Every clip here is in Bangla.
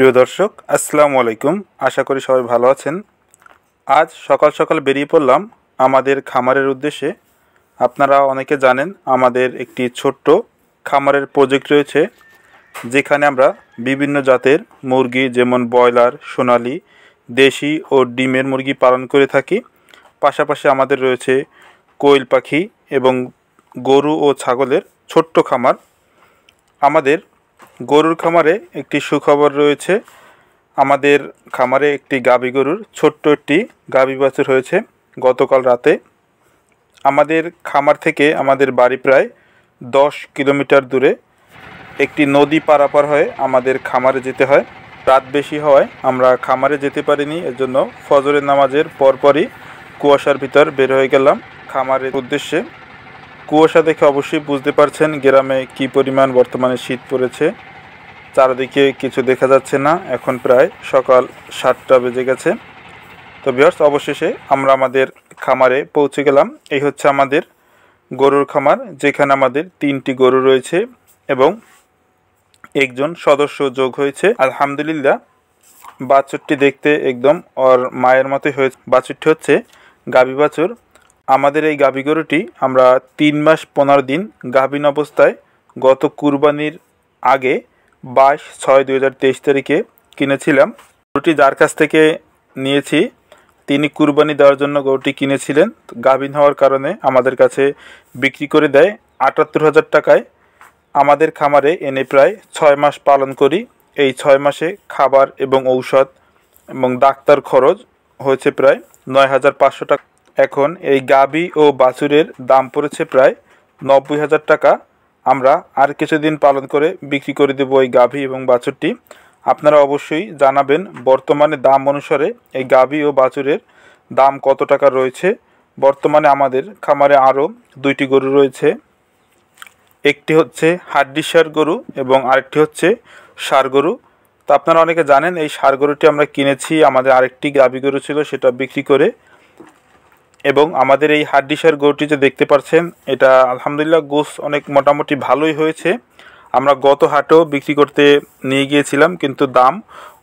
প্রিয় দর্শক আসসালামু আলাইকুম আশা করি সবাই ভালো আছেন আজ সকাল সকাল বেরিয়ে পড়লাম আমাদের খামারের উদ্দেশ্যে আপনারা অনেকে জানেন আমাদের একটি ছোট্ট খামারের প্রজেক্ট রয়েছে যেখানে আমরা বিভিন্ন জাতের মুরগি যেমন ব্রয়লার সোনালি দেশি ও ডিমের মুরগি পালন করে থাকি পাশাপাশি আমাদের রয়েছে কোয়েল পাখি এবং গরু ও ছাগলের ছোট্ট খামার আমাদের গরুর খামারে একটি সুখবর রয়েছে আমাদের খামারে একটি গাবি গরুর ছোট্ট একটি গাবি বাছুর হয়েছে গতকাল রাতে আমাদের খামার থেকে আমাদের বাড়ি প্রায় দশ কিলোমিটার দূরে একটি নদী পারাপার হয়ে আমাদের খামারে যেতে হয় রাত বেশি হওয়ায় আমরা খামারে যেতে পারিনি এর জন্য ফজরের নামাজের পরপরই কুয়াশার ভিতর বের হয়ে গেলাম খামারের উদ্দেশ্যে কুয়াশা দেখে অবশ্যই বুঝতে পারছেন গ্রামে কি পরিমাণ বর্তমানে শীত পড়েছে চারদিকে কিছু দেখা যাচ্ছে না এখন প্রায় সকাল সাতটা বেজে গেছে তো বিহার্স অবশেষে আমরা আমাদের খামারে পৌঁছে গেলাম এই হচ্ছে আমাদের গরুর খামার যেখানে আমাদের তিনটি গরু রয়েছে এবং একজন সদস্য যোগ হয়েছে আলহামদুলিল্লাহ বাছরটি দেখতে একদম ওর মায়ের মতোই হয়েছে বাছরটি হচ্ছে গাভী বাছুর আমাদের এই গাভী গরুটি আমরা তিন মাস পনেরো দিন গাভীন অবস্থায় গত কুরবানির আগে বাইশ ছয় দুই হাজার তেইশ তারিখে কিনেছিলাম গরুটি যার কাছ থেকে নিয়েছি তিনি কুরবানি দেওয়ার জন্য গরুটি কিনেছিলেন গাভিন হওয়ার কারণে আমাদের কাছে বিক্রি করে দেয় আটাত্তর হাজার টাকায় আমাদের খামারে এনে প্রায় ছয় মাস পালন করি এই ছয় মাসে খাবার এবং ঔষধ এবং ডাক্তার খরচ হয়েছে প্রায় নয় হাজার পাঁচশো টাকা এখন এই গাবি ও বাছুরের দাম পড়েছে প্রায় নব্বই হাজার টাকা আমরা আর কিছুদিন পালন করে বিক্রি করে দেবো এই গাভী এবং বাছুরটি আপনারা অবশ্যই জানাবেন বর্তমানে দাম অনুসারে এই গাভী ও বাছুরের দাম কত টাকা রয়েছে বর্তমানে আমাদের খামারে আরও দুইটি গরু রয়েছে একটি হচ্ছে হাড্ডিসার গরু এবং আরেকটি হচ্ছে সার গরু তা আপনারা অনেকে জানেন এই সার গরুটি আমরা কিনেছি আমাদের আরেকটি গাভী গরু ছিল সেটা বিক্রি করে এবং আমাদের এই হার্ড ডিশের গরুটি যে দেখতে পাচ্ছেন এটা আলহামদুলিল্লাহ গোস অনেক মোটামুটি ভালোই হয়েছে আমরা গত হাটেও বিক্রি করতে নিয়ে গিয়েছিলাম কিন্তু দাম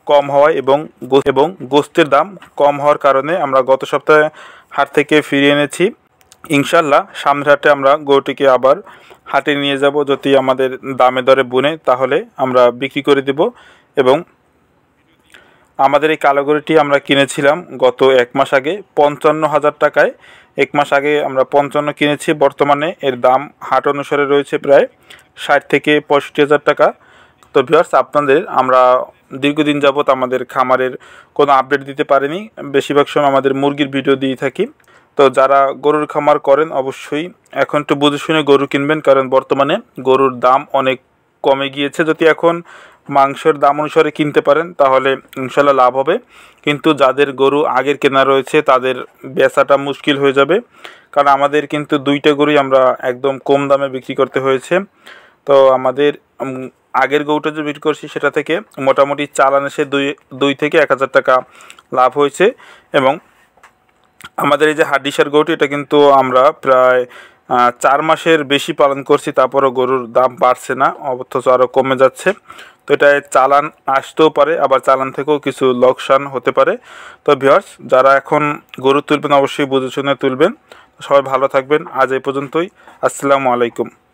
কম হওয়ায় এবং এবং গোস্তের দাম কম হওয়ার কারণে আমরা গত সপ্তাহে হাট থেকে ফিরিয়ে এনেছি ইনশাল্লাহ সামনের হাটে আমরা গরুটিকে আবার হাটে নিয়ে যাব যদি আমাদের দামে দরে বুনে তাহলে আমরা বিক্রি করে দেব এবং আমাদের এই কালো গরুটি আমরা কিনেছিলাম গত এক মাস আগে পঞ্চান্ন হাজার টাকায় এক মাস আগে আমরা পঞ্চান্ন কিনেছি বর্তমানে এর দাম হাট অনুসারে রয়েছে প্রায় ষাট থেকে পঁয়ষট্টি হাজার টাকা তো ভিওর্স আপনাদের আমরা দীর্ঘদিন যাবৎ আমাদের খামারের কোনো আপডেট দিতে পারিনি বেশিরভাগ সময় আমাদের মুরগির ভিডিও দিয়ে থাকি তো যারা গরুর খামার করেন অবশ্যই এখন একটু বুঝে শুনে গরু কিনবেন কারণ বর্তমানে গরুর দাম অনেক কমে গিয়েছে যদি এখন মাংসের দাম অনুসারে কিনতে পারেন তাহলে ইনশাল্লাহ লাভ হবে কিন্তু যাদের গরু আগের কেনা রয়েছে তাদের বেচাটা মুশকিল হয়ে যাবে কারণ আমাদের কিন্তু দুইটা গরুই আমরা একদম কম দামে বিক্রি করতে হয়েছে তো আমাদের আগের গরুটা যে বিক্রি করছি সেটা থেকে মোটামুটি চালান এসে দুই দুই থেকে এক হাজার টাকা লাভ হয়েছে এবং আমাদের এই যে হাড্ডিসার গরুটি এটা কিন্তু আমরা প্রায় চার মাসের বেশি পালন করছি তারপরও গরুর দাম বাড়ছে না অথচ আরও কমে যাচ্ছে তো এটায় চালান আসতেও পারে আবার চালান থেকেও কিছু লোকসান হতে পারে তো ভিওর্স যারা এখন গরু তুলবেন অবশ্যই বুঝে শুনে তুলবেন সবাই ভালো থাকবেন আজ এই পর্যন্তই আসসালামু আলাইকুম